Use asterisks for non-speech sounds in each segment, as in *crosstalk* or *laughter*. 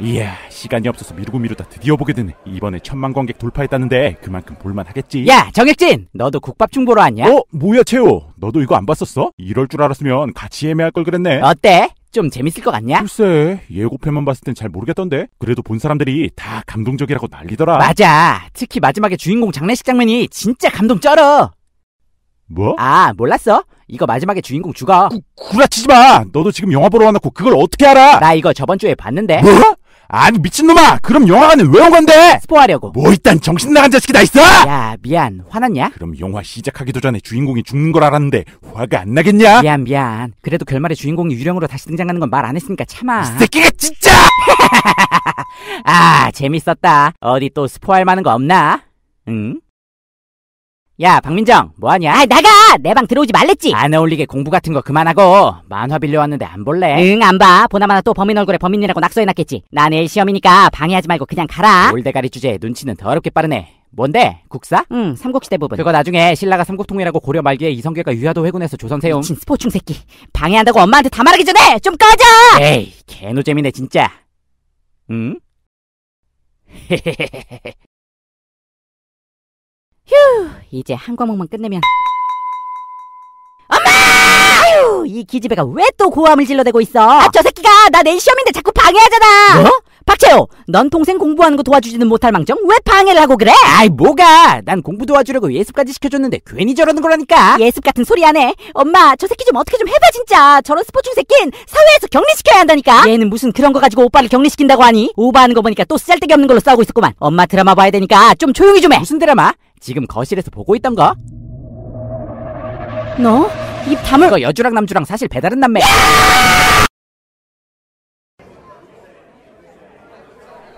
이야 시간이 없어서 미루고 미루다 드디어 보게 되네 이번에 천만 관객 돌파했다는데 그만큼 볼만하겠지 야 정혁진 너도 국밥충 보러 왔냐? 어 뭐야 채호 너도 이거 안 봤었어? 이럴 줄 알았으면 같이 예매할 걸 그랬네 어때? 좀 재밌을 것 같냐? 글쎄 예고편만 봤을 땐 잘 모르겠던데 그래도 본 사람들이 다 감동적이라고 난리더라 맞아 특히 마지막에 주인공 장례식 장면이 진짜 감동 쩔어 뭐? 아 몰랐어? 이거 마지막에 주인공 죽어 구, 구라치지 마 너도 지금 영화 보러 와놓고 그걸 어떻게 알아 나 이거 저번 주에 봤는데 뭐? 아니 미친놈아 그럼 영화관은 왜온 건데? 스포하려고. 뭐 일단 정신 나간 자식이 다 있어! 야 미안 화났냐? 그럼 영화 시작하기도 전에 주인공이 죽는 걸 알았는데 화가 안 나겠냐? 미안 미안. 그래도 결말에 주인공이 유령으로 다시 등장하는 건 말 안 했으니까 참아. 이 새끼가 진짜! *laughs* 아 재밌었다. 어디 또 스포할 만한 거 없나? 응? 야 박민정 뭐하냐 아 나가! 내 방 들어오지 말랬지! 안 어울리게 공부 같은 거 그만하고 만화 빌려왔는데 안 볼래? 응 안 봐. 보나마나 또 범인 얼굴에 범인이라고 낙서해놨겠지. 나 내일 시험이니까 방해하지 말고 그냥 가라. 올대가리 주제에 눈치는 더럽게 빠르네 뭔데? 국사? 응 삼국시대 부분. 그거 나중에 신라가 삼국통일하고 고려 말기에 이성계가 유야도 회군해서 조선 세움 미친 스포충 새끼. 방해한다고 엄마한테 다 말하기 전에 좀 꺼져! 에이 개노잼이네 진짜 응? 헤헤헤헤헤헤. *laughs* 휴, 이제 한 과목만 끝내면. 엄마! 아유, 이 기집애가 왜 또 고함을 질러대고 있어? 아, 저 새끼가 나 내 시험인데 자꾸 방해하잖아. 뭐? 박채호, 넌 동생 공부하는 거 도와주지는 못할 망정 왜 방해를 하고 그래? 아이 뭐가? 난 공부 도와주려고 예습까지 시켜줬는데 괜히 저러는 거라니까. 예습 같은 소리 안 해. 엄마, 저 새끼 좀 어떻게 좀 해봐 진짜. 저런 스포츠 새끼는 사회에서 격리시켜야 한다니까. 얘는 무슨 그런 거 가지고 오빠를 격리시킨다고 하니? 오바하는 거 보니까 또 쓸데기 없는 걸로 싸우고 있었구만. 엄마 드라마 봐야 되니까 좀 조용히 좀 해. 무슨 드라마? 지금 거실에서 보고 있던 거? 너? 입 다물... 그 여주랑 남주랑 사실 배다른 남매...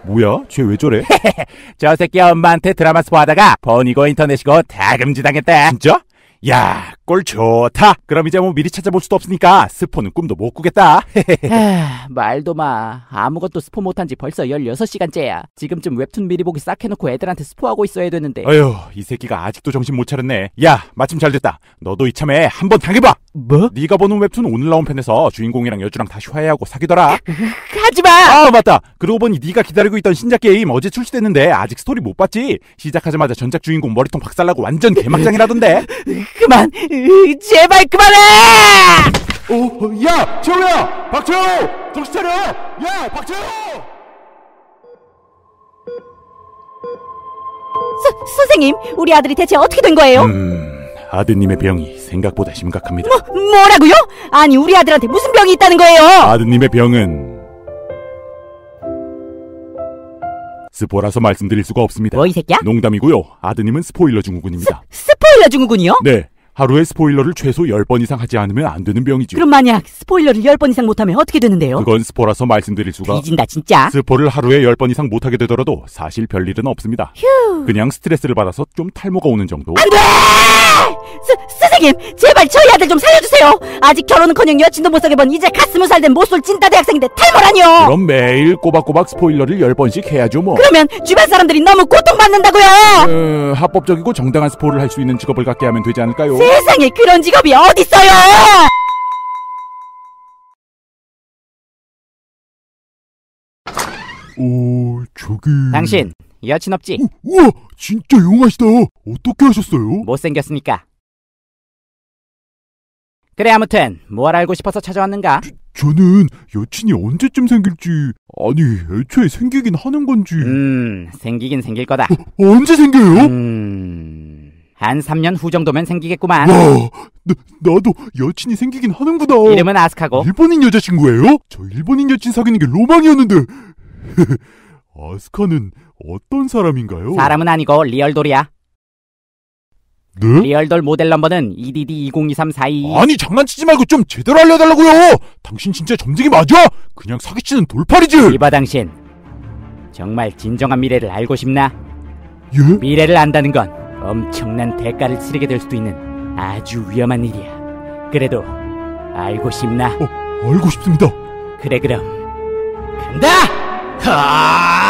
뭐야? 쟤 왜 저래? *laughs* 저 새끼 엄마한테 드라마 스포하다가 버니고 인터넷이고 다금지 당했다. 진짜? 야, 꼴 좋다. 그럼 이제 뭐 미리 찾아볼 수도 없으니까 스포는 꿈도 못 꾸겠다. 에휴, *laughs* 아, 말도 마. 아무것도 스포 못한 지 벌써 16시간째야. 지금쯤 웹툰 미리 보기 싹 해놓고 애들한테 스포하고 있어야 되는데. 어휴, 이 새끼가 아직도 정신 못 차렸네. 야, 마침 잘 됐다. 너도 이참에 한번 당해봐. 뭐? 네가 보는 웹툰 오늘 나온 편에서 주인공이랑 여주랑 다시 화해하고 사귀더라. *laughs* 하지마. 아, 맞다. 그러고 보니 네가 기다리고 있던 신작 게임 어제 출시됐는데 아직 스토리 못 봤지? 시작하자마자 전작 주인공 머리통 박살나고 완전 개막장이라던데. *laughs* 그만. *laughs* 제발 그만해! 오, 야, 최호야, 박채호, 정신 차려, 야, 박채호! 서, 선생님, 우리 아들이 대체 어떻게 된 거예요? 음, 아드님의 병이 생각보다 심각합니다. 뭐, 뭐라고요? 아니, 우리 아들한테 무슨 병이 있다는 거예요? 아드님의 병은 스포라서 말씀드릴 수가 없습니다. 뭐 이 새끼야? 농담이고요. 아드님은 스포일러 증후군입니다. 스, 스포일러 증후군이요? 네, 하루에 스포일러를 최소 10번 이상 하지 않으면 안 되는 병이죠. 그럼 만약 스포일러를 10번 이상 못하면 어떻게 되는데요? 그건 스포라서 말씀드릴 수가. 뒤진다 진짜. 스포를 하루에 10번 이상 못하게 되더라도 사실 별일은 없습니다. 휴. 그냥 스트레스를 받아서 좀 탈모가 오는 정도. 안 돼! 스, 선생님 제발 저희 아들 좀 살려주세요. 아직 결혼은커녕 여친도 못 사게 본 이제 갓 스무 살된 못쏠 찐따 대학생인데 탈모라니요. 그럼 매일 꼬박꼬박 스포일러를 10번씩 해야죠 뭐. 그러면 주변 사람들이 너무 고통받는다고요. 어, 합법적이고 정당한 스포를 할 수 있는 직업을 갖게 하면 되지 않을까요? 세상에 그런 직업이 어딨어요! 오, 저기... 당신, 여친 없지? 오, 우와, 진짜 용하시다. 어떻게 하셨어요? 못생겼으니까. 그래, 아무튼 뭘 알고 싶어서 찾아왔는가? 저, 는 여친이 언제쯤 생길지, 아니, 애초에 생기긴 하는 건지... 음, 생기긴 생길 거다. 어, 언제 생겨요? 음... 한 3년 후 정도면 생기겠구만. 와, 나, 나도 여친이 생기긴 하는구나. 이름은 아스카고. 일본인 여자친구예요? 저 일본인 여친 사귀는 게 로망이었는데. *laughs* 아스카는 어떤 사람인가요? 사람은 아니고 리얼돌이야. 네? 리얼돌 모델 넘버는 EDD202342. 아니 장난치지 말고 좀 제대로 알려달라고요. 당신 진짜 점쟁이 맞아? 그냥 사기치는 돌팔이지. 이봐 당신. 정말 진정한 미래를 알고 싶나? 예? 미래를 안다는 건 엄청난 대가를 치르게 될 수도 있는 아주 위험한 일이야. 그래도 알고 싶나? 어, 알고 싶습니다. 그래 그럼 간다. 하!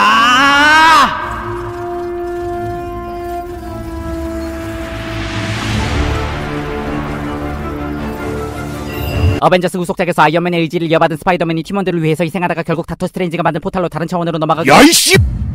어벤져스 후속작에서 아이언맨의 의지를 이어받은 스파이더맨이 팀원들을 위해서 희생하다가 결국 닥터 스트레인지가 만든 포탈로 다른 차원으로 넘어가 야이씨!